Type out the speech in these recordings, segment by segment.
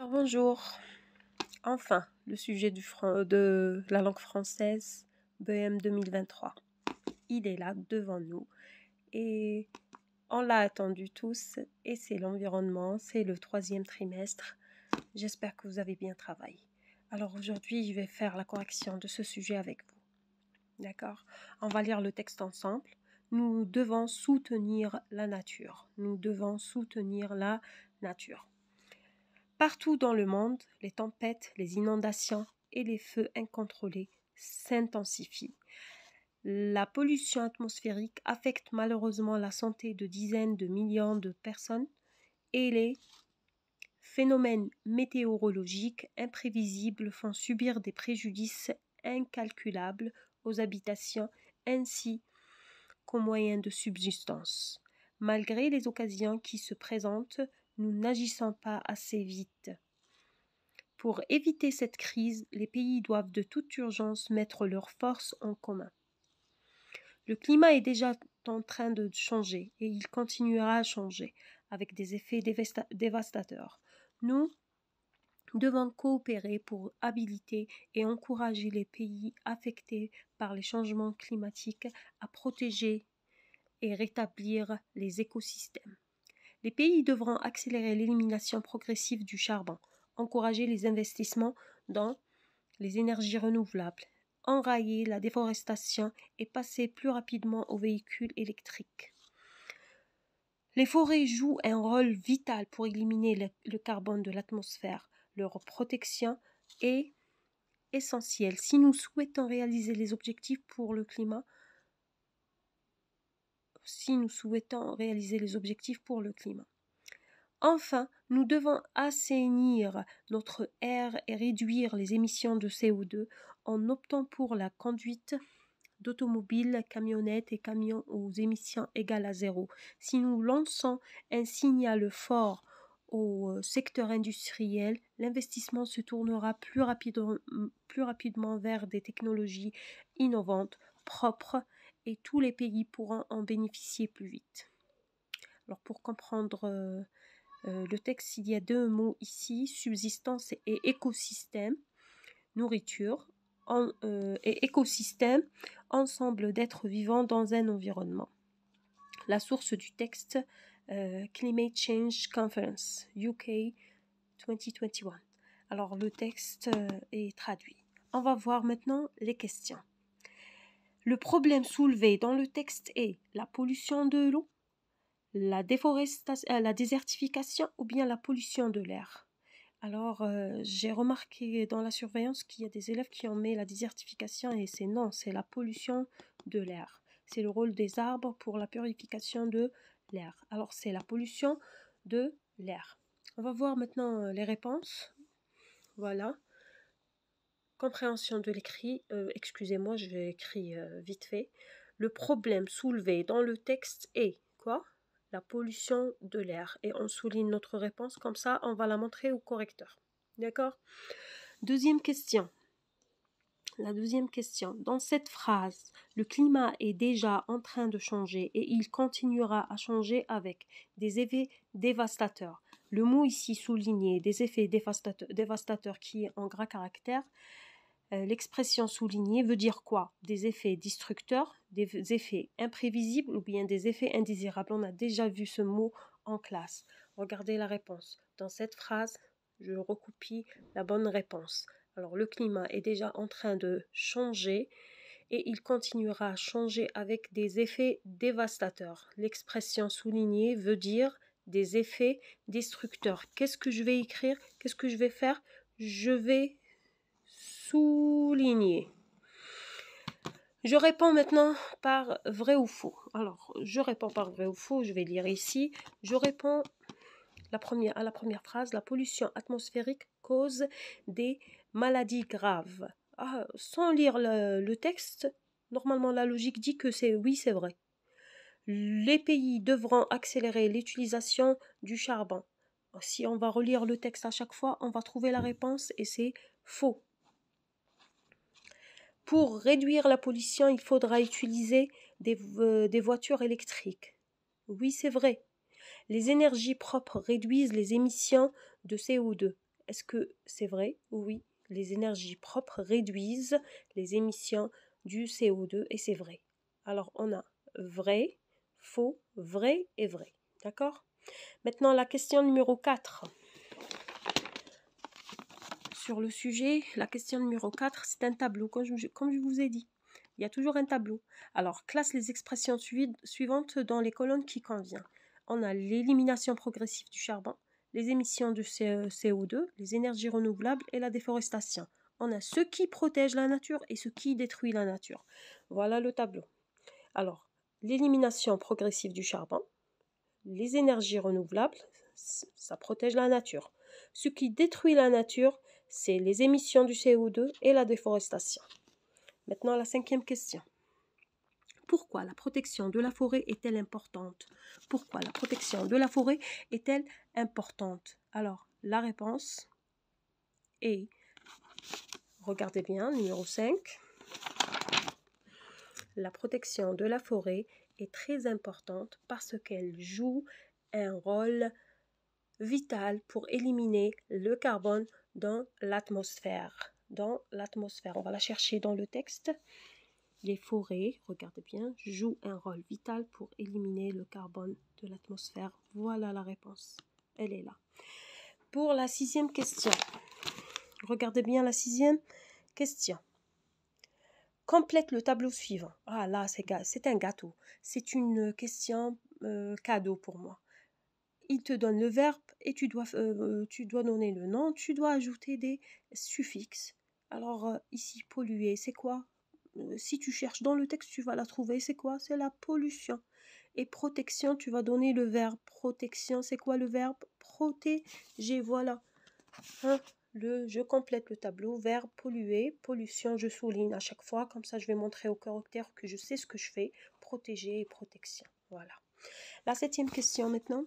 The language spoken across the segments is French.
bonjour. Enfin, le sujet de la langue française BM 2023. Il est là devant nous et on l'a attendu tous et c'est l'environnement, c'est le troisième trimestre. J'espère que vous avez bien travaillé. Alors aujourd'hui, je vais faire la correction de ce sujet avec vous. D'accord On va lire le texte ensemble. Nous devons soutenir la nature. Nous devons soutenir la nature. Partout dans le monde, les tempêtes, les inondations et les feux incontrôlés s'intensifient. La pollution atmosphérique affecte malheureusement la santé de dizaines de millions de personnes et les phénomènes météorologiques imprévisibles font subir des préjudices incalculables aux habitations ainsi qu'aux moyens de subsistance. Malgré les occasions qui se présentent, nous n'agissons pas assez vite. Pour éviter cette crise, les pays doivent de toute urgence mettre leurs forces en commun. Le climat est déjà en train de changer et il continuera à changer avec des effets dévastateurs. Nous devons coopérer pour habiliter et encourager les pays affectés par les changements climatiques à protéger et rétablir les écosystèmes. Les pays devront accélérer l'élimination progressive du charbon, encourager les investissements dans les énergies renouvelables, enrayer la déforestation et passer plus rapidement aux véhicules électriques. Les forêts jouent un rôle vital pour éliminer le, le carbone de l'atmosphère. Leur protection est essentielle si nous souhaitons réaliser les objectifs pour le climat si nous souhaitons réaliser les objectifs pour le climat. Enfin, nous devons assainir notre air et réduire les émissions de CO2 en optant pour la conduite d'automobiles, camionnettes et camions aux émissions égales à zéro. Si nous lançons un signal fort au euh, secteur industriel, l'investissement se tournera plus, plus rapidement vers des technologies innovantes, propres et tous les pays pourront en bénéficier plus vite. Alors pour comprendre euh, euh, le texte, il y a deux mots ici, subsistance et écosystème, nourriture euh, et écosystème, ensemble d'êtres vivants dans un environnement. La source du texte, Climate Change Conference, UK 2021. Alors le texte est traduit. On va voir maintenant les questions. Le problème soulevé dans le texte est la pollution de l'eau, la déforestation, euh, la désertification ou bien la pollution de l'air. Alors, euh, j'ai remarqué dans la surveillance qu'il y a des élèves qui ont mis la désertification et c'est non, c'est la pollution de l'air. C'est le rôle des arbres pour la purification de l'air. Alors, c'est la pollution de l'air. On va voir maintenant euh, les réponses. Voilà compréhension de l'écrit, euh, excusez-moi, je vais euh, vite fait. Le problème soulevé dans le texte est quoi La pollution de l'air. Et on souligne notre réponse, comme ça on va la montrer au correcteur. D'accord Deuxième question. La deuxième question. Dans cette phrase, le climat est déjà en train de changer et il continuera à changer avec des effets dévastateurs. Le mot ici souligné, des effets dévastateurs, dévastateurs qui est en gras caractère, euh, l'expression soulignée veut dire quoi Des effets destructeurs, des effets imprévisibles ou bien des effets indésirables. On a déjà vu ce mot en classe. Regardez la réponse. Dans cette phrase, je recopie la bonne réponse. Alors le climat est déjà en train de changer et il continuera à changer avec des effets dévastateurs. L'expression soulignée veut dire des effets destructeurs. Qu'est-ce que je vais écrire Qu'est-ce que je vais faire Je vais je réponds maintenant par vrai ou faux. Alors, je réponds par vrai ou faux, je vais lire ici. Je réponds la première, à la première phrase, la pollution atmosphérique cause des maladies graves. Ah, sans lire le texte, normalement la logique dit que c'est oui, c'est vrai. Les pays devront accélérer l'utilisation du charbon. Si on va relire le texte à chaque fois, on va trouver la réponse et c'est faux. Pour réduire la pollution, il faudra utiliser euh, des, voitures électriques. Oui, c'est vrai. Les énergies propres réduisent les émissions de CO2. Est-ce que c'est vrai Oui, les énergies propres réduisent les émissions du CO2 et c'est vrai. Alors on a vrai, faux, vrai et vrai. D'accord Maintenant la question numéro 4 sur le sujet, la question numéro 4, c'est un tableau, comme je, vous ai dit. Il y a toujours un tableau. Alors, classe les expressions suivantes dans les colonnes qui conviennent. On a l'élimination progressive du charbon, les émissions de CO2, e, les énergies renouvelables et la déforestation. On a ce qui protège la nature et ce qui détruit la nature. Voilà le tableau. Alors, l'élimination progressive du charbon, les énergies renouvelables, ça protège la nature. Ce qui détruit la nature, c'est les émissions du CO2 et la déforestation. Maintenant, la cinquième question. Pourquoi la protection de la forêt est-elle importante Pourquoi la protection de la forêt est-elle importante Alors, la réponse est, regardez bien, numéro 5, la protection de la forêt est très importante parce qu'elle joue un rôle vital pour éliminer le carbone dans l'atmosphère. Dans l'atmosphère. On va la chercher dans le texte. Les forêts, regardez bien, jouent un rôle vital pour éliminer le carbone de l'atmosphère. Voilà la réponse. Elle est là. Pour la sixième question. Regardez bien la sixième question. Complète le tableau suivant. Ah là, c'est un gâteau. C'est une question euh, cadeau pour moi il te donne le verbe et tu dois, euh, euh, tu dois donner le nom, tu dois ajouter des suffixes. Alors euh, ici, polluer, c'est quoi Si tu cherches dans le texte, tu vas la trouver, c'est quoi C'est la pollution. Et protection, tu vas donner le verbe. Protection, c'est quoi le verbe Protéger, voilà. Hein? le, je complète le tableau. Verbe polluer, pollution, je souligne à chaque fois. Comme ça, je vais montrer au caractère que je sais ce que je fais. Protéger et protection. Voilà. La septième question maintenant.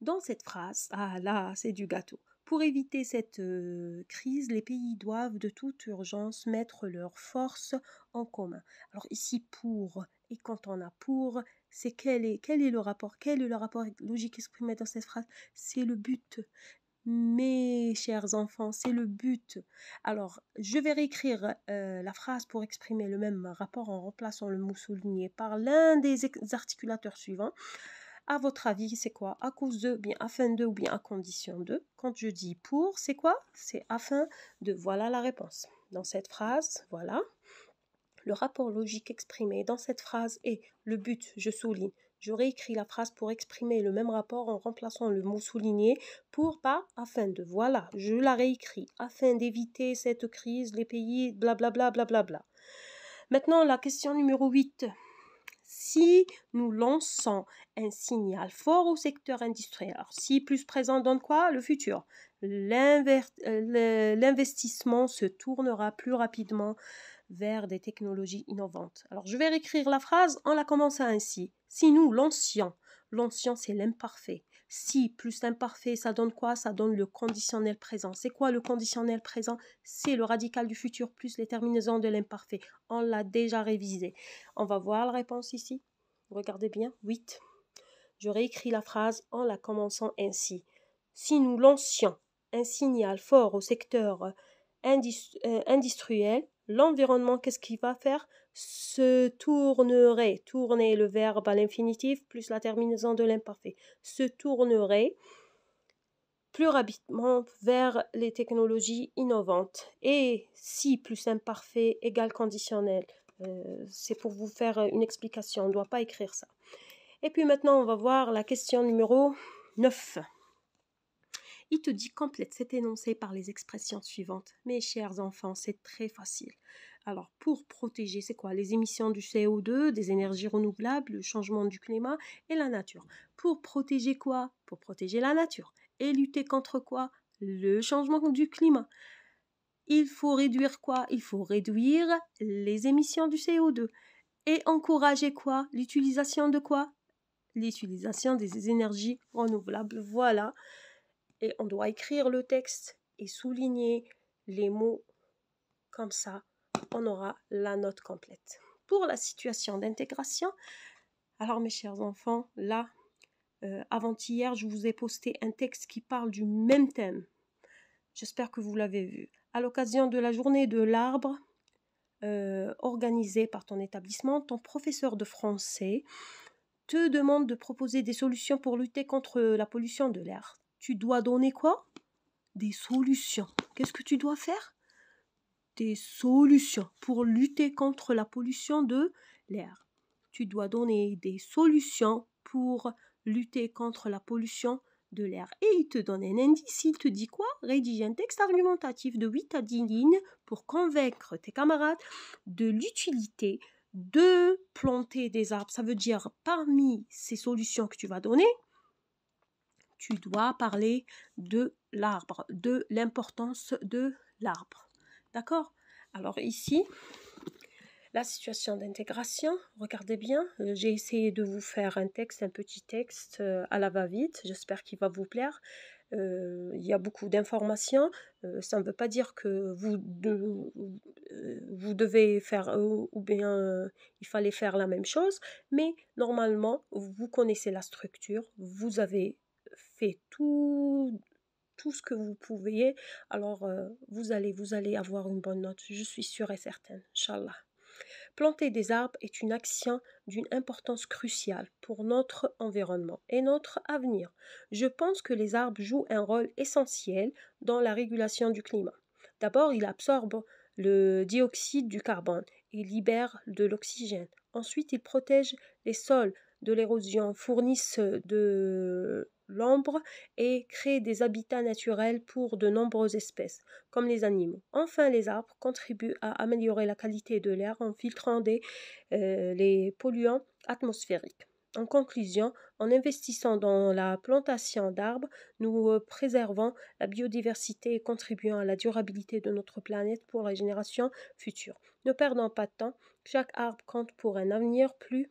Dans cette phrase, ah là, c'est du gâteau. Pour éviter cette euh, crise, les pays doivent de toute urgence mettre leurs forces en commun. Alors ici pour et quand on a pour, c'est quel est, quel est le rapport Quel est le rapport logique exprimé dans cette phrase C'est le but. Mes chers enfants, c'est le but. Alors, je vais réécrire euh, la phrase pour exprimer le même rapport en remplaçant le mot souligné par l'un des articulateurs suivants à votre avis, c'est quoi À cause de, bien afin de, ou bien à condition de. Quand je dis pour, c'est quoi C'est afin de. Voilà la réponse. Dans cette phrase, voilà. Le rapport logique exprimé dans cette phrase est le but, je souligne. J'aurais réécris la phrase pour exprimer le même rapport en remplaçant le mot souligné pour par afin de. Voilà, je la réécris afin d'éviter cette crise, les pays, blablabla, blablabla. Maintenant, la question numéro 8 si nous lançons un signal fort au secteur industriel, si plus présent dans quoi Le futur. Euh, l'investissement se tournera plus rapidement vers des technologies innovantes. Alors je vais réécrire la phrase en la commençant ainsi. Si nous lancions L'ancien, c'est l'imparfait. Si plus l'imparfait, ça donne quoi Ça donne le conditionnel présent. C'est quoi le conditionnel présent C'est le radical du futur plus les terminaisons de l'imparfait. On l'a déjà révisé. On va voir la réponse ici. Regardez bien. 8. Je réécris la phrase en la commençant ainsi. Si nous lancions un signal fort au secteur euh, euh, industriel, l'environnement, qu'est-ce qu'il va faire Se tournerait. Tourner le verbe à l'infinitif plus la terminaison de l'imparfait. Se tournerait plus rapidement vers les technologies innovantes. Et si plus imparfait égale conditionnel. Euh, c'est pour vous faire une explication. On ne doit pas écrire ça. Et puis maintenant, on va voir la question numéro 9. Il te dit complète c'est énoncé par les expressions suivantes. Mes chers enfants, c'est très facile. Alors, pour protéger, c'est quoi Les émissions du CO2, des énergies renouvelables, le changement du climat et la nature. Pour protéger quoi Pour protéger la nature. Et lutter contre quoi Le changement du climat. Il faut réduire quoi Il faut réduire les émissions du CO2. Et encourager quoi L'utilisation de quoi L'utilisation des énergies renouvelables. Voilà et on doit écrire le texte et souligner les mots comme ça, on aura la note complète. Pour la situation d'intégration, alors mes chers enfants, là, euh, avant-hier, je vous ai posté un texte qui parle du même thème. J'espère que vous l'avez vu. À l'occasion de la journée de l'arbre euh, organisée par ton établissement, ton professeur de français te demande de proposer des solutions pour lutter contre la pollution de l'air. Tu dois donner quoi Des solutions. Qu'est-ce que tu dois faire Des solutions pour lutter contre la pollution de l'air. Tu dois donner des solutions pour lutter contre la pollution de l'air. Et il te donne un indice, il te dit quoi Rédige un texte argumentatif de 8 à 10 lignes pour convaincre tes camarades de l'utilité de planter des arbres. Ça veut dire parmi ces solutions que tu vas donner, tu dois parler de l'arbre, de l'importance de l'arbre. D'accord Alors ici, la situation d'intégration, regardez bien, euh, j'ai essayé de vous faire un texte, un petit texte euh, à la va-vite, j'espère qu'il va vous plaire. Euh, il y a beaucoup d'informations. ça ne veut pas dire que vous, vous devez faire ou bien il fallait faire la même chose, mais normalement, vous connaissez la structure, vous avez fait tout, tout ce que vous pouvez, alors euh, vous, allez, vous allez avoir une bonne note, je suis sûre et certaine, Inch'Allah. Planter des arbres est une action d'une importance cruciale pour notre environnement et notre avenir. Je pense que les arbres jouent un rôle essentiel dans la régulation du climat. D'abord, ils absorbent le dioxyde du carbone et libèrent de l'oxygène. Ensuite, ils protègent les sols de l'érosion, fournissent de l'ombre et créer des habitats naturels pour de nombreuses espèces, comme les animaux. Enfin, les arbres contribuent à améliorer la qualité de l'air en filtrant euh, les polluants atmosphériques. En conclusion, en investissant dans la plantation d'arbres, nous euh, préservons la biodiversité et contribuons à la durabilité de notre planète pour les générations futures. Ne perdons pas de temps, chaque arbre compte pour un avenir plus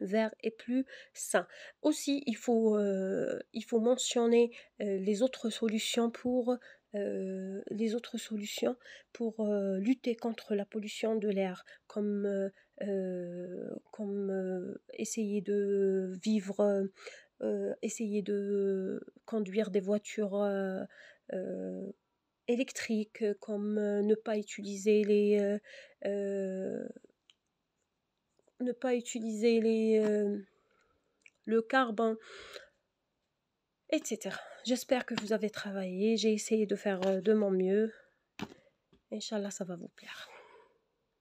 vert et plus sain. Aussi, il faut, euh, il faut mentionner euh, les autres solutions pour euh, les autres solutions pour lutter contre la pollution de l'air, comme, comme essayer de vivre, essayer de conduire des voitures électriques, comme ne pas utiliser les ne pas utiliser les, euh, le carbone, etc. J'espère que vous avez travaillé. J'ai essayé de faire euh, de mon mieux. Inch'Allah, ça va vous plaire.